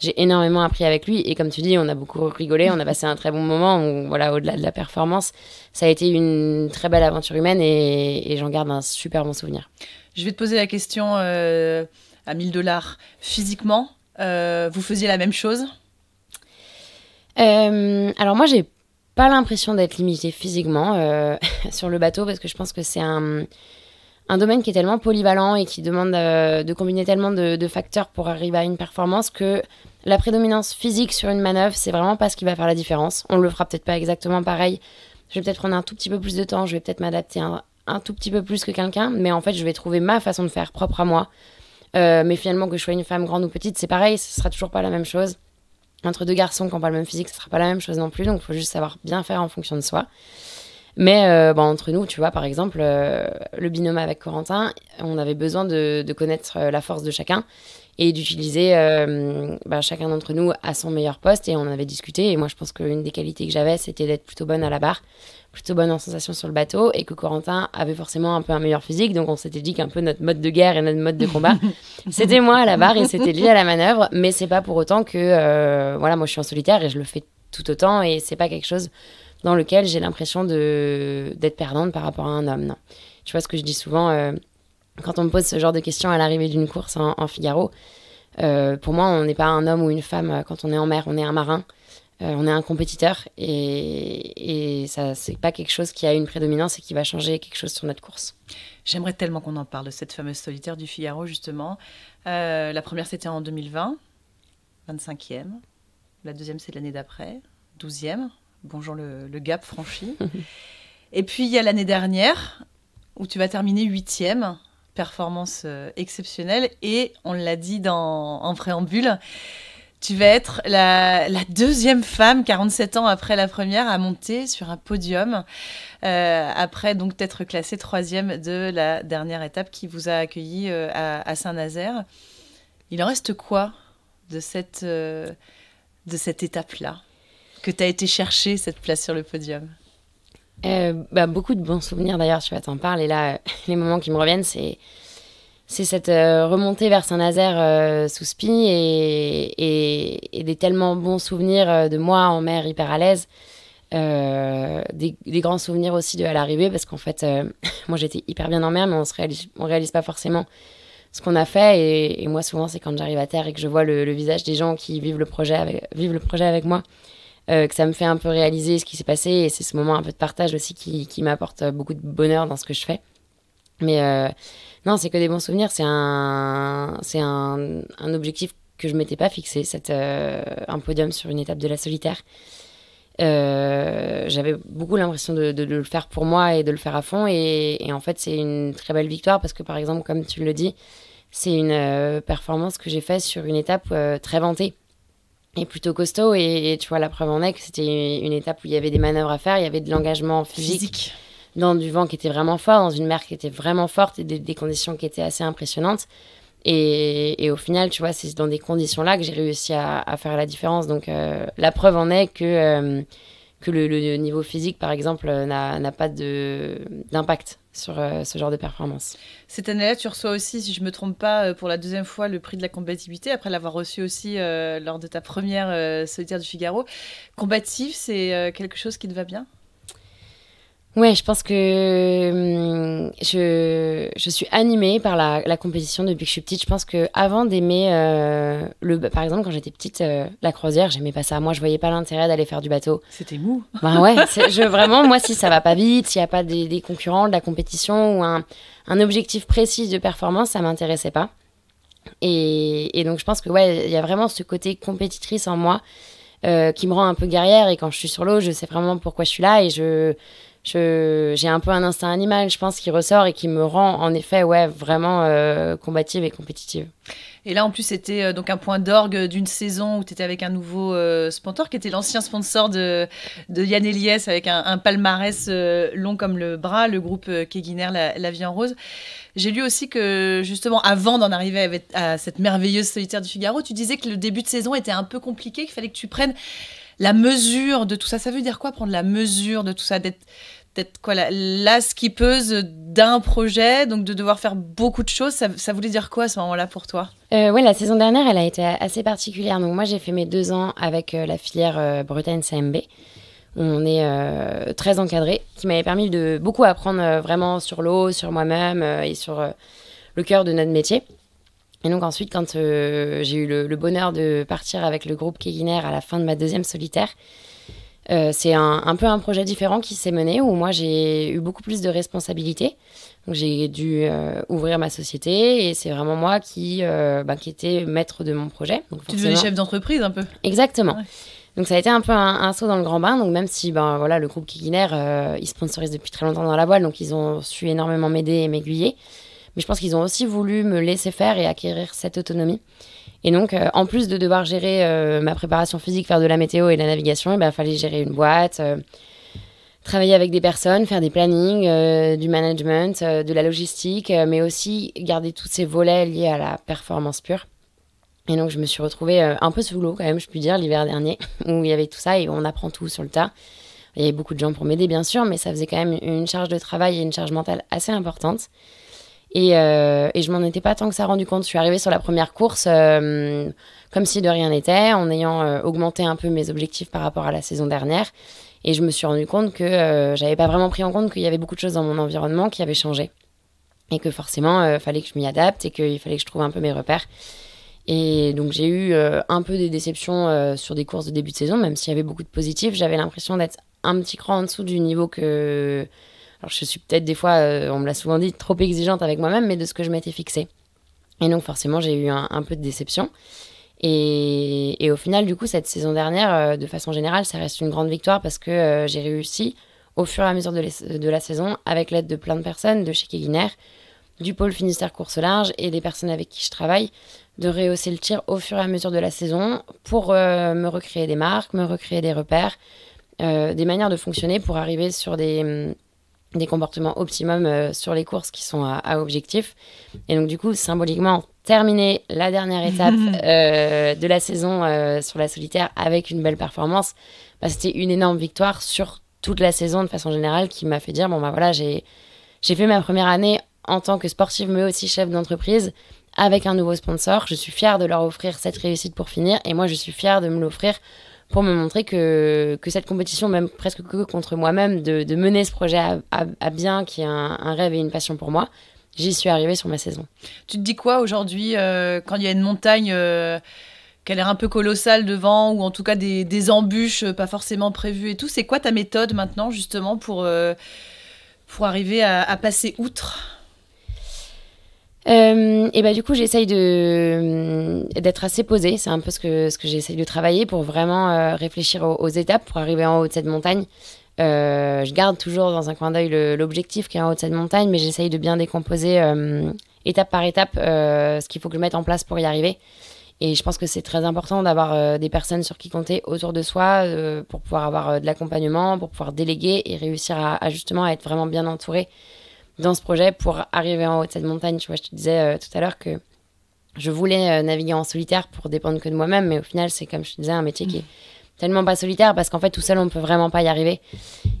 j'ai énormément appris avec lui. Et comme tu dis, on a beaucoup rigolé, on a passé un très bon moment. voilà, au-delà de la performance, ça a été une très belle aventure humaine et, j'en garde un super bon souvenir. Je vais te poser la question euh, à 1000 dollars. Physiquement, vous faisiez la même chose alors moi j'ai pas l'impression d'être limitée physiquement euh, sur le bateau parce que je pense que c'est un, domaine qui est tellement polyvalent et qui demande euh, de combiner tellement de, facteurs pour arriver à une performance que la prédominance physique sur une manœuvre, c'est vraiment pas ce qui va faire la différence. On le fera peut-être pas exactement pareil. Je vais peut-être prendre un tout petit peu plus de temps, je vais peut-être m'adapter un, tout petit peu plus que quelqu'un, mais en fait, je vais trouver ma façon de faire propre à moi. Euh, mais finalement, que je sois une femme grande ou petite, c'est pareil, ce sera toujours pas la même chose entre deux garçons qui n'ont pas le même physique, ce sera pas la même chose non plus. Donc, il faut juste savoir bien faire en fonction de soi. Mais euh, bon, bah, entre nous, tu vois, par exemple, euh, le binôme avec Corentin, on avait besoin de, connaître euh, la force de chacun et d'utiliser bah, chacun d'entre nous à son meilleur poste. Et on avait discuté. Et moi, je pense que qu'une des qualités que j'avais, c'était d'être plutôt bonne à la barre plutôt bonne sensation sur le bateau et que Corentin avait forcément un peu un meilleur physique. Donc on s'était dit qu'un peu notre mode de guerre et notre mode de combat, c'était moi à la barre et c'était lui à la manœuvre. Mais c'est pas pour autant que, euh, voilà, moi je suis en solitaire et je le fais tout autant et c'est pas quelque chose dans lequel j'ai l'impression de d'être perdante par rapport à un homme. Non. Tu vois ce que je dis souvent euh, quand on me pose ce genre de questions à l'arrivée d'une course en, Figaro. Euh, pour moi, on n'est pas un homme ou une femme quand on est en mer, on est un marin. Euh, on est un compétiteur et, et ça, c'est pas quelque chose qui a une prédominance et qui va changer quelque chose sur notre course. J'aimerais tellement qu'on en parle de cette fameuse solitaire du Figaro, justement. Euh, la première, c'était en 2020, 25e. La deuxième, c'est l'année d'après, 12e. Bonjour, le, gap franchi. et puis, il y a l'année dernière où tu vas terminer 8e. Performance euh, exceptionnelle et on l'a dit dans, en préambule, tu vas être la, deuxième femme, 47 ans après la première, à monter sur un podium, euh, après donc d'être classée troisième de la dernière étape qui vous a accueillie euh, à, Saint-Nazaire. Il en reste quoi de cette, euh, cette étape-là Que tu as été chercher cette place sur le podium bah, Beaucoup de bons souvenirs d'ailleurs, tu vas t'en parler, Et là, les moments qui me reviennent, c'est c'est cette euh, remontée vers Saint-Nazaire euh, sous SPI et, des tellement bons souvenirs euh, de moi en mer hyper à l'aise. des, grands souvenirs aussi de à l'arrivée parce qu'en fait, moi j'étais hyper bien en mer, mais on ne réalise, réalise pas forcément ce qu'on a fait. Et, moi, souvent, c'est quand j'arrive à terre et que je vois le, visage des gens qui vivent le projet avec, le projet avec moi, que ça me fait un peu réaliser ce qui s'est passé. Et c'est ce moment un peu de partage aussi qui, qui m'apporte beaucoup de bonheur dans ce que je fais. Mais non, c'est que des bons souvenirs. C'est un, c'est un, objectif que je m'étais pas fixé, cette, euh, un podium sur une étape de la solitaire. Euh, j'avais beaucoup l'impression de, le faire pour moi et de le faire à fond. Et, en fait, c'est une très belle victoire parce que, par exemple, comme tu le dis, c'est une euh, performance que j'ai faite sur une étape très vantée et plutôt costaud. Et, tu vois, la preuve en est que c'était une, étape où il y avait des manœuvres à faire, il y avait de l'engagement physique dans du vent qui était vraiment fort, dans une mer qui était vraiment forte et des, conditions qui étaient assez impressionnantes. Et, au final, tu vois, c'est dans des conditions-là que j'ai réussi à, faire la différence. Donc euh, la preuve en est que, euh, que le, niveau physique, par exemple, euh, n'a pas d'impact sur ce genre de performance. Cette année-là, tu reçois aussi, si je ne me trompe pas, pour la deuxième fois le prix de la combativité, après l'avoir reçu aussi lors de ta première solitaire du Figaro. Combatif, c'est quelque chose qui te va bien Ouais, je pense que hum, je, suis animée par la, compétition depuis que je suis petite. Je pense que avant d'aimer euh, le, par exemple quand j'étais petite, euh, la croisière, j'aimais pas ça. Moi, je voyais pas l'intérêt d'aller faire du bateau. C'était mou. Bah ouais, je, vraiment, moi, si ça va pas vite, s'il y a pas des, concurrents, de la compétition ou un, un objectif précis de performance, ça m'intéressait pas. Et, donc, je pense que ouais, il y a vraiment ce côté compétitrice en moi euh, qui me rend un peu guerrière. Et quand je suis sur l'eau, je sais vraiment pourquoi je suis là et je j'ai un peu un instinct animal, je pense, qui ressort et qui me rend en effet, ouais, vraiment euh, combative et compétitive. Et là, en plus, c'était euh, donc un point d'orgue d'une saison où tu étais avec un nouveau euh, sponsor qui était l'ancien sponsor de, de, Yann Eliès avec un, palmarès long comme le bras, le groupe Keguiner, la, la, vie en rose. J'ai lu aussi que justement, avant d'en arriver à cette merveilleuse solitaire du Figaro, tu disais que le début de saison était un peu compliqué, qu'il fallait que tu prennes la mesure de tout ça. Ça veut dire quoi prendre la mesure de tout ça D'être quoi la, la skippeuse d'un projet, donc de devoir faire beaucoup de choses. Ça, voulait dire quoi à ce moment-là pour toi euh, Oui, la saison dernière, elle a été assez particulière. Donc moi, j'ai fait mes deux ans avec euh, la filière euh, Bretagne CMB. On est très encadré, qui m'avait permis de beaucoup apprendre vraiment sur l'eau, sur moi-même et sur le cœur de notre métier. Et donc ensuite, quand euh, j'ai eu le, bonheur de partir avec le groupe Keguiner à la fin de ma deuxième solitaire, euh, c'est un, peu un projet différent qui s'est mené où moi j'ai eu beaucoup plus de responsabilités. J'ai dû euh, ouvrir ma société et c'est vraiment moi qui, bah, qui était maître de mon projet. Donc, tu devenais chef d'entreprise un peu. Exactement. Donc ça a été un peu un, saut dans le grand bain. Donc même si ben, voilà, le groupe Keguiner, ils sponsorisent depuis très longtemps dans la voile, donc ils ont su énormément m'aider et m'aiguiller. Mais je pense qu'ils ont aussi voulu me laisser faire et acquérir cette autonomie. Et donc, euh, en plus de devoir gérer euh, ma préparation physique, faire de la météo et de la navigation, il eh ben, fallait gérer une boîte, euh, travailler avec des personnes, faire des plannings, du management, de la logistique, mais aussi garder tous ces volets liés à la performance pure. Et donc, je me suis retrouvée un peu sous l'eau, quand même, je puis dire, l'hiver dernier, où il y avait tout ça et on apprend tout sur le tas. Il y avait beaucoup de gens pour m'aider, bien sûr, mais ça faisait quand même une charge de travail et une charge mentale assez importante. Et, euh, et je m'en étais pas tant que ça rendu compte. Je suis arrivée sur la première course euh, comme si de rien n'était, en ayant euh, augmenté un peu mes objectifs par rapport à la saison dernière. Et je me suis rendu compte que j'avais pas vraiment pris en compte qu'il y avait beaucoup de choses dans mon environnement qui avaient changé. Et que forcément, il fallait que je m'y adapte et qu'il fallait que je trouve un peu mes repères. Et donc j'ai eu un peu des déceptions sur des courses de début de saison, même s'il y avait beaucoup de positifs. J'avais l'impression d'être un petit cran en dessous du niveau que alors, je suis peut-être des fois, euh, on me l'a souvent dit, trop exigeante avec moi-même, mais de ce que je m'étais fixé. Et donc, forcément, j'ai eu un, peu de déception. Et, au final, du coup, cette saison dernière, euh, de façon générale, ça reste une grande victoire parce que euh, j'ai réussi au fur et à mesure de, la saison, avec l'aide de plein de personnes, de chez Keguiner, du pôle Finistère Course Large et des personnes avec qui je travaille, de rehausser le tir au fur et à mesure de la saison pour me recréer des marques, me recréer des repères, des manières de fonctionner pour arriver sur des, des comportements optimum euh, sur les courses qui sont à, objectif. Et donc, du coup, symboliquement, terminer la dernière étape euh, de la saison euh, sur la solitaire avec une belle performance, bah, c'était une énorme victoire sur toute la saison de façon générale qui m'a fait dire bon, bah voilà, j'ai fait ma première année en tant que sportive, mais aussi chef d'entreprise avec un nouveau sponsor. Je suis fière de leur offrir cette réussite pour finir et moi, je suis fière de me l'offrir pour me montrer que, que cette compétition, même presque que contre moi-même, de, mener ce projet à, bien, qui est un, rêve et une passion pour moi, j'y suis arrivée sur ma saison. Tu te dis quoi aujourd'hui euh, quand il y a une montagne euh, qui a l'air un peu colossale devant, ou en tout cas des, embûches euh, pas forcément prévues et tout C'est quoi ta méthode maintenant justement pour, pour arriver à passer outre euh, et bah du coup, j'essaye de euh, d'être assez posée. C'est un peu ce que ce que j'essaye de travailler pour vraiment euh, réfléchir aux, étapes pour arriver en haut de cette montagne. je garde toujours dans un coin d'œil l'objectif qui est en haut de cette montagne, mais j'essaye de bien décomposer étape par étape ce qu'il faut que je mette en place pour y arriver. Et je pense que c'est très important d'avoir des personnes sur qui compter autour de soi pour pouvoir avoir de l'accompagnement, pour pouvoir déléguer et réussir à, justement à être vraiment bien entouré dans ce projet pour arriver en haut de cette montagne. Tu vois, je te disais euh, tout à l'heure que je voulais euh, naviguer en solitaire pour dépendre que de moi-même, mais au final, c'est comme je te disais, un métier qui est tellement pas solitaire parce qu'en fait, tout seul, on peut vraiment pas y arriver.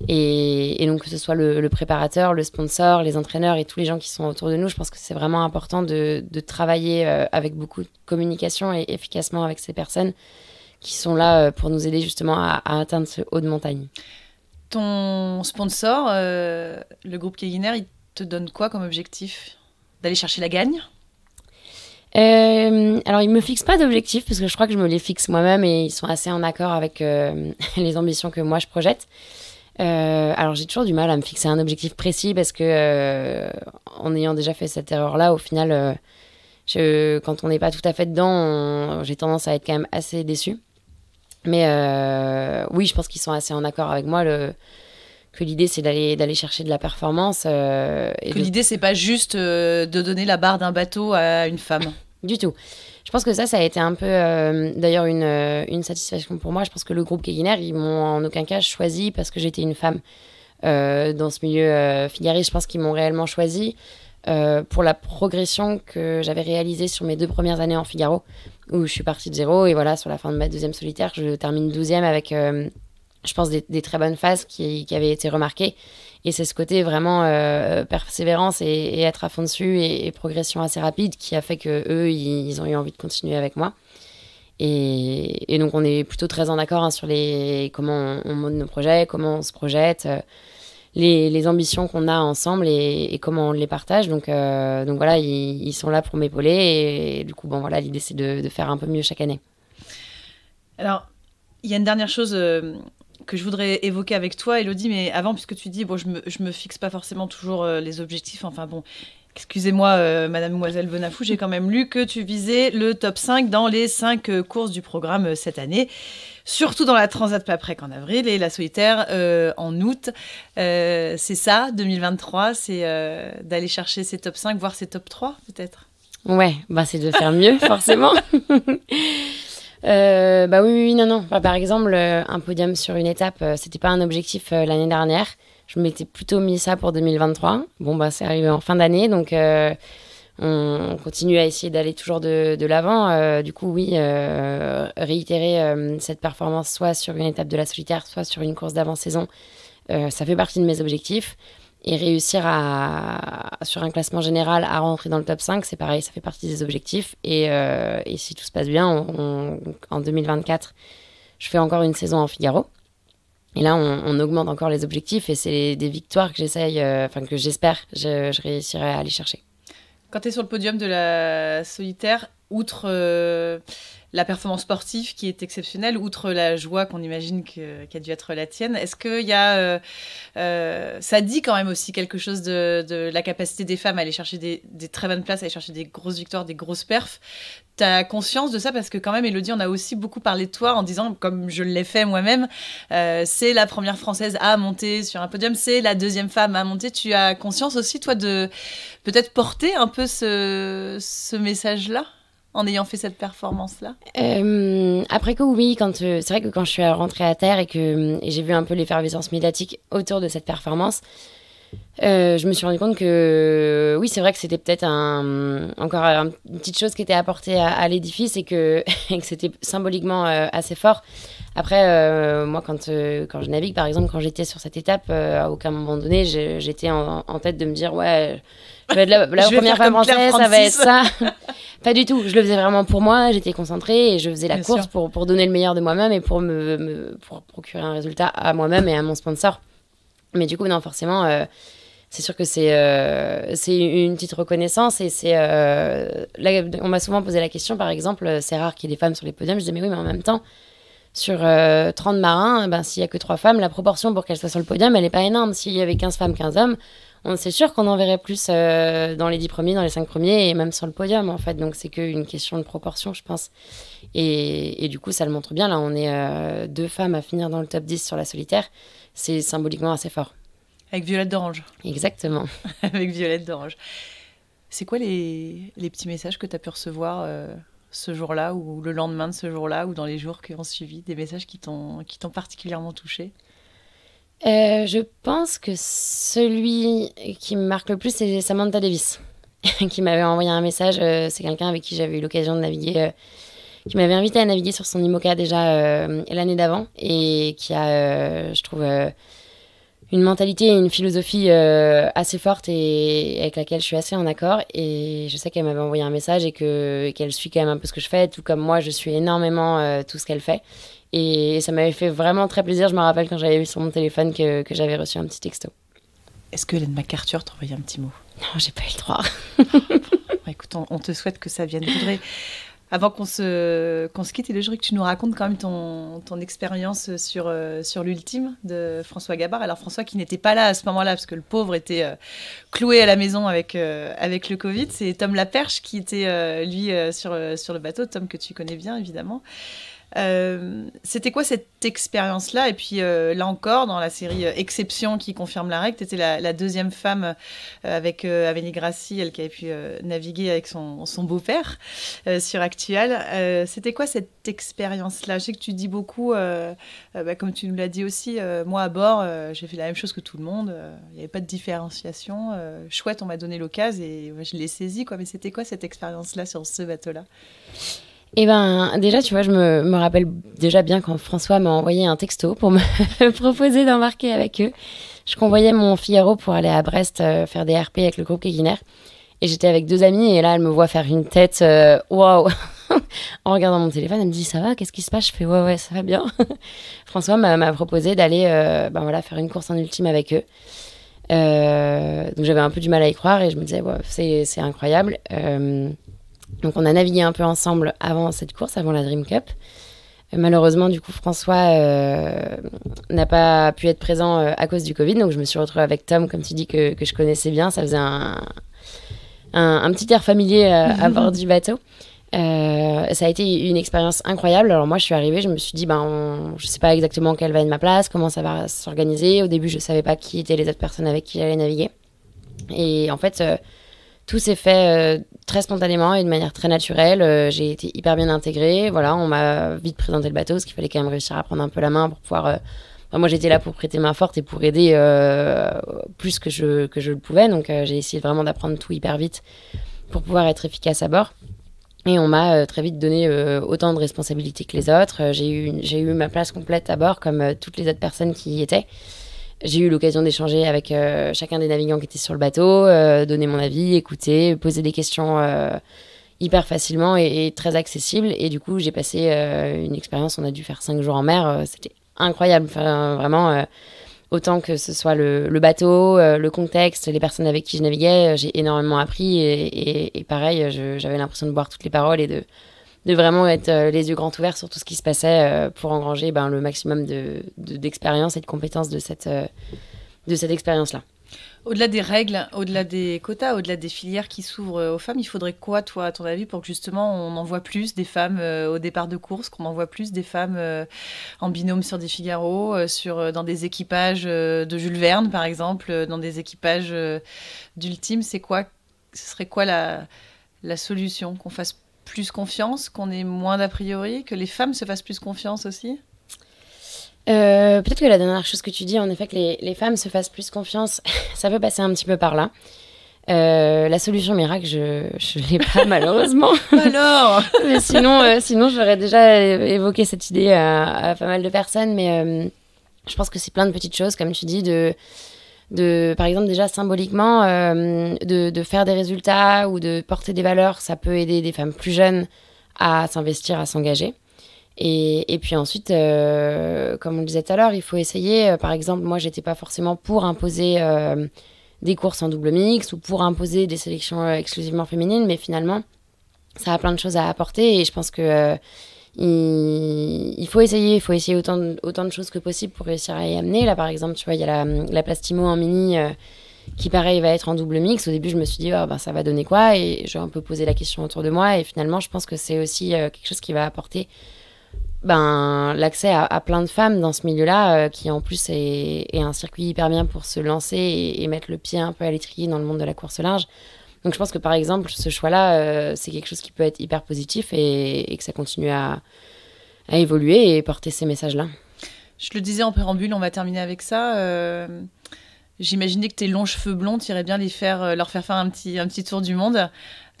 Et, donc, que ce soit le, préparateur, le sponsor, les entraîneurs et tous les gens qui sont autour de nous, je pense que c'est vraiment important de, travailler euh, avec beaucoup de communication et efficacement avec ces personnes qui sont là pour nous aider justement à, atteindre ce haut de montagne ton sponsor, le groupe Keginer, il donne quoi comme objectif D'aller chercher la gagne euh, alors, ils me fixent pas d'objectifs parce que je crois que je me les fixe moi-même et ils sont assez en accord avec euh, les ambitions que moi je projette. Euh, alors, j'ai toujours du mal à me fixer un objectif précis parce que, en ayant déjà fait cette erreur-là, au final, quand on n'est pas tout à fait dedans, j'ai tendance à être quand même assez déçu Mais oui, je pense qu'ils sont assez en accord avec moi. Le, que l'idée c'est d'aller d'aller chercher de la performance. Euh, et que l'idée c'est pas juste euh, de donner la barre d'un bateau à une femme. du tout. Je pense que ça, ça a été un peu, euh, d'ailleurs, une, une, satisfaction pour moi. Je pense que le groupe Keguiner, ils m'ont en aucun cas choisi parce que j'étais une femme dans ce milieu figariste. Je pense qu'ils m'ont réellement choisi pour la progression que j'avais réalisée sur mes deux premières années en Figaro, où je suis partie de zéro. Et voilà, sur la fin de ma deuxième solitaire, je termine douzième avec je pense, des, des, très bonnes phases qui, qui avaient été remarquées. Et c'est ce côté vraiment euh, persévérance et, être à fond dessus et, progression assez rapide qui a fait que eux ils, ont eu envie de continuer avec moi. Et, donc on est plutôt très en accord hein, sur les comment on, monte nos projets, comment on se projette, euh, les, ambitions qu'on a ensemble et, comment on les partage. Donc, euh, donc voilà, ils, sont là pour m'épauler. Et, du coup, bon, voilà, l'idée c'est de, faire un peu mieux chaque année. Alors, il y a une dernière chose que je voudrais évoquer avec toi, Elodie, mais avant, puisque tu dis, bon, je me, me fixe pas forcément toujours euh, les objectifs, enfin bon, excusez-moi, euh, Mademoiselle Bonafou, j'ai quand même lu que tu visais le top 5 dans les 5 euh, courses du programme cette année, surtout dans la Transat Paprec en avril et la Solitaire en août. c'est ça, 2023, c'est d'aller chercher ces top 5, voire ces top 3 peut-être Ouais, bah c'est de faire mieux, forcément. Euh, bah oui, oui, non, non. par exemple, euh, un podium sur une étape, euh, c'était pas un objectif l'année dernière. Je m'étais plutôt mis ça pour 2023. Bon, bah c'est arrivé en fin d'année, donc on, continue à essayer d'aller toujours de, l'avant. du coup, oui, réitérer cette performance soit sur une étape de la solitaire, soit sur une course d'avant-saison, ça fait partie de mes objectifs et réussir à, sur un classement général à rentrer dans le top 5, c'est pareil, ça fait partie des objectifs. Et, euh, et si tout se passe bien, en 2024, je fais encore une saison en Figaro. Et là, on, augmente encore les objectifs et c'est des victoires que j'essaye, euh, enfin que j'espère, je, je réussirai à aller chercher. Quand tu es sur le podium de la solitaire, outre euh, la performance sportive qui est exceptionnelle, outre la joie qu'on imagine qu'a a dû être la tienne, est-ce que y a, euh, euh, ça dit quand même aussi quelque chose de, la capacité des femmes à aller chercher des, très bonnes places, à aller chercher des grosses victoires, des grosses perfs as conscience de ça parce que quand même, Elodie, on a aussi beaucoup parlé de toi en disant, comme je l'ai fait moi-même, c'est la première française à monter sur un podium, c'est la deuxième femme à monter. Tu as conscience aussi, toi, de peut-être porter un peu ce message-là en ayant fait cette performance-là euh, Après coup, oui, quand euh, c'est vrai que quand je suis rentrée à terre et que euh, j'ai vu un peu l'effervescence médiatique autour de cette performance, euh, je me suis rendu compte que euh, oui, c'est vrai que c'était peut-être un, encore une petite chose qui était apportée à, l'édifice et que, c'était symboliquement euh, assez fort. Après, moi, quand, quand je navigue, par exemple, quand j'étais sur cette étape, à aucun moment donné, j'étais en, tête de me dire, ouais, je vais être la, première femme française, ça va être ça. Pas du tout. Je le faisais vraiment pour moi. J'étais concentrée et je faisais la course pour, pour, donner le meilleur de moi-même et pour me pour procurer un résultat à moi-même et à mon sponsor. Mais du coup, non, forcément, euh, c'est sûr que c'est euh, c'est une petite reconnaissance. Et c'est. Euh, on m'a souvent posé la question, par exemple, c'est rare qu'il y ait des femmes sur les podiums. Je disais, mais oui, mais en même temps, sur 30 marins, eh ben, s'il n'y a que 3 femmes, la proportion pour qu'elles soient sur le podium, elle n'est pas énorme. S'il y avait 15 femmes, 15 hommes, c'est sûr qu'on en verrait plus dans les 10 premiers, dans les 5 premiers et même sur le podium, en fait. Donc, c'est qu'une question de proportion, je pense. Et, et, du coup, ça le montre bien. Là, on est deux femmes à finir dans le top 10 sur la solitaire c'est symboliquement assez fort. Avec Violette d'Orange. Exactement. Avec Violette d'Orange. C'est quoi les, petits messages que tu as pu recevoir euh, ce jour-là ou le lendemain de ce jour-là ou dans les jours qui ont suivi Des messages qui t'ont particulièrement touché euh, Je pense que celui qui me marque le plus, c'est Samantha Davis, qui m'avait envoyé un message. Euh, c'est quelqu'un avec qui j'avais eu l'occasion de naviguer qui m'avait invité à naviguer sur son IMOCA déjà euh, l'année d'avant et qui a, euh, je trouve, euh, une mentalité et une philosophie assez forte et avec laquelle je suis assez en accord. Et je sais qu'elle m'avait envoyé un message et qu'elle suit quand même un peu ce que je fais, tout comme moi, je suis énormément tout ce qu'elle fait. Et ça m'avait fait vraiment très plaisir. Je me rappelle quand j'avais vu sur mon téléphone que, j'avais reçu un petit texto. Est-ce que Hélène MacArthur t'envoyait un petit mot Non, j'ai pas eu le droit. Bah, écoute, on, te souhaite que ça vienne vrai. Avant qu'on se, qu'on se quitte, et je voudrais que tu nous racontes quand même ton, ton expérience sur, euh, sur l'ultime de François Gabard. Alors François qui n'était pas là à ce moment-là, parce que le pauvre était euh, cloué à la maison avec, euh, avec le Covid, c'est Tom Laperche qui était, lui, sur, sur le bateau, Tom que tu connais bien évidemment. Euh, c'était quoi cette expérience-là Et puis euh, là encore, dans la série euh, Exception qui confirme la règle, tu la, deuxième femme avec Amélie Grassi, elle qui avait pu naviguer avec son, beau-père sur Actual. c'était quoi cette expérience-là Je sais que tu dis beaucoup, bah, comme tu nous l'as dit aussi, moi à bord, j'ai fait la même chose que tout le monde, il n'y avait pas de différenciation. chouette, on m'a donné l'occasion et je l'ai saisie. Quoi. Mais c'était quoi cette expérience-là sur ce bateau-là eh ben, déjà, tu vois, je me, rappelle déjà bien quand François m'a envoyé un texto pour me proposer d'embarquer avec eux. Je convoyais mon Figaro pour aller à Brest euh, faire des RP avec le groupe Kéguiner. Et j'étais avec deux amis, et là, elle me voit faire une tête, euh, waouh, en regardant mon téléphone, elle me dit ça va, qu'est-ce qui se passe Je fais ouais ouais, ça va bien. François m'a proposé d'aller euh, ben voilà faire une course en ultime avec eux. donc j'avais un peu du mal à y croire et je me disais ouais, c'est incroyable. Donc on a navigué un peu ensemble avant cette course, avant la Dream Cup. Euh, malheureusement, du coup, François euh, n'a pas pu être présent euh, à cause du Covid. Donc, je me suis retrouvée avec Tom, comme tu dis, que, je connaissais bien. Ça faisait un, petit air familier à bord du bateau. ça a été une expérience incroyable. Alors, moi, je suis arrivée, je me suis dit, ben, je ne sais pas exactement quelle va être ma place, comment ça va s'organiser. Au début, je ne savais pas qui étaient les autres personnes avec qui j'allais naviguer. Et en fait, tout s'est fait euh, très spontanément et de manière très naturelle. Euh, j'ai été hyper bien intégrée. Voilà, on m'a vite présenté le bateau, parce qu'il fallait quand même réussir à prendre un peu la main pour pouvoir. Euh, moi, j'étais là pour prêter main forte et pour aider plus que je, que je le pouvais. Donc, j'ai essayé vraiment d'apprendre tout hyper vite pour pouvoir être efficace à bord. Et on m'a très vite donné autant de responsabilités que les autres. J'ai eu, j'ai eu ma place complète à bord, comme toutes les autres personnes qui y étaient. J'ai eu l'occasion d'échanger avec euh, chacun des navigants qui étaient sur le bateau, euh, donner mon avis, écouter, poser des questions euh, hyper facilement et, très accessible. Et du coup, j'ai passé une expérience. On a dû faire cinq jours en mer. C'était incroyable. vraiment, autant que ce soit le, bateau, le contexte, les personnes avec qui je naviguais, j'ai énormément appris. et pareil, j'avais l'impression de boire toutes les paroles et de de vraiment être euh, les yeux grands ouverts sur tout ce qui se passait euh, pour engranger ben, le maximum d'expérience de, d'expérience et de compétences de cette, euh, de cette expérience-là. Au-delà des règles, au-delà des quotas, au-delà des filières qui s'ouvrent aux femmes, il faudrait quoi, toi, à ton avis, pour que justement on envoie plus des femmes au départ de course, qu'on envoie plus des femmes en binôme sur des Figaro, sur, dans des équipages de Jules Verne, par exemple, dans des équipages d'Ultime C'est quoi Ce serait quoi la, la solution Qu'on fasse plus confiance, qu'on ait moins d'a priori, que les femmes se fassent plus confiance aussi euh, Peut-être que la dernière chose que tu dis, en effet, que les, femmes se fassent plus confiance, ça peut passer un petit peu par là. Euh, la solution miracle, je ne l'ai pas malheureusement. Alors Sinon, euh, sinon j'aurais déjà évoqué cette idée à, à, pas mal de personnes, mais je pense que c'est plein de petites choses, comme tu dis, de de, par exemple, déjà symboliquement, euh, de, de, faire des résultats ou de porter des valeurs, ça peut aider des femmes plus jeunes à s'investir, à s'engager. Et, et, puis ensuite, euh, comme on le disait tout à l'heure, il faut essayer. Euh, par exemple, moi, j'étais pas forcément pour imposer des courses en double mix ou pour imposer des sélections exclusivement féminines, mais finalement, ça a plein de choses à apporter et je pense que il, faut essayer, il faut essayer autant de, autant de choses que possible pour réussir à y amener. Là, par exemple, tu vois, il y a la, Plastimo en mini euh, qui, pareil, va être en double mix. Au début, je me suis dit, oh, ben, ça va donner quoi Et j'ai un peu posé la question autour de moi. Et finalement, je pense que c'est aussi euh, quelque chose qui va apporter ben, l'accès à, plein de femmes dans ce milieu-là, euh, qui en plus est, un circuit hyper bien pour se lancer et, et mettre le pied un peu à l'étrier dans le monde de la course large. Donc je pense que par exemple, ce choix-là, euh, c'est quelque chose qui peut être hyper positif et, que ça continue à, évoluer et porter ces messages-là. Je le disais en préambule, on va terminer avec ça. Euh, j'imaginais que tes longs cheveux blonds, tu irais bien les faire, euh, leur faire faire un petit, un petit tour du monde.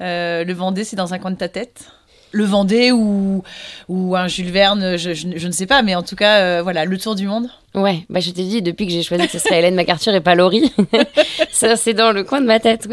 le Vendée, c'est dans un coin de ta tête le Vendée ou, ou un Jules Verne, je, ne sais pas, mais en tout cas, euh, voilà, le tour du monde. Ouais, bah je t'ai dit depuis que j'ai choisi que ce serait Hélène MacArthur et pas Laurie. ça, c'est dans le coin de ma tête.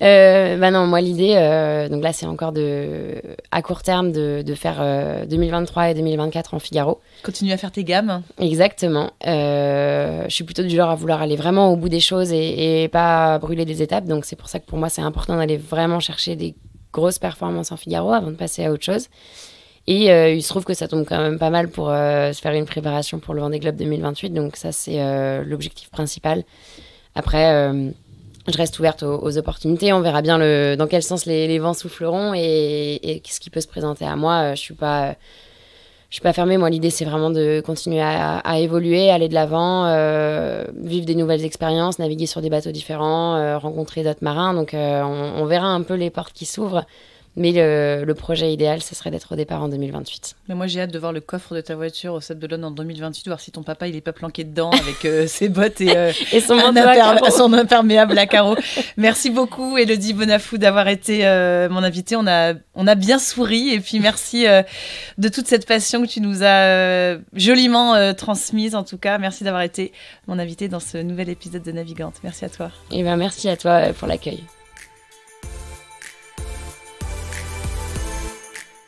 Euh, bah non, moi, l'idée, euh, donc là, c'est encore de, à court terme de, faire 2023 et 2024 en Figaro. Continue à faire tes gammes. Exactement. je suis plutôt du genre à vouloir aller vraiment au bout des choses et pas brûler des étapes. Donc, c'est pour ça que pour moi, c'est important d'aller vraiment chercher des grosse performance en Figaro avant de passer à autre chose. Et euh, il se trouve que ça tombe quand même pas mal pour euh, se faire une préparation pour le Vendée Globe 2028. Donc ça, c'est euh, l'objectif principal. Après, je reste ouverte aux, opportunités. On verra bien le, dans quel sens les, vents souffleront et, et, ce qui peut se présenter à moi. Je suis pas je suis pas fermée. Moi, l'idée, c'est vraiment de continuer à, à évoluer, aller de l'avant, euh, vivre des nouvelles expériences, naviguer sur des bateaux différents, euh, rencontrer d'autres marins. Donc, euh, on, verra un peu les portes qui s'ouvrent. Mais le, projet idéal, ce serait d'être au départ en 2028. Mais moi, j'ai hâte de voir le coffre de ta voiture au Sable de l'One en 2028, voir si ton papa, il n'est pas planqué dedans avec euh, ses bottes et, euh, son, imperméable, imperméable à carreaux. merci beaucoup, Elodie Bonafou, d'avoir été euh, mon invitée. On a, on a bien souri et puis merci de toute cette passion que tu nous as joliment transmise, en tout cas. Merci d'avoir été mon invitée dans ce nouvel épisode de Navigante. Merci à toi. Et eh ben, merci à toi pour l'accueil.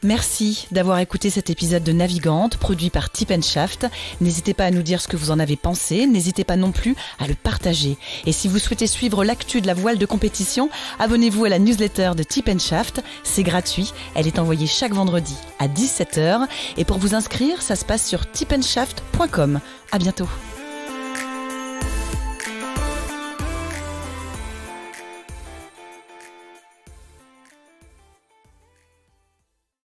Merci d'avoir écouté cet épisode de Navigante, produit par Tip Shaft. N'hésitez pas à nous dire ce que vous en avez pensé, n'hésitez pas non plus à le partager. Et si vous souhaitez suivre l'actu de la voile de compétition, abonnez-vous à la newsletter de Tip Shaft, c'est gratuit, elle est envoyée chaque vendredi à 17h. Et pour vous inscrire, ça se passe sur tipandshaft.com. À bientôt.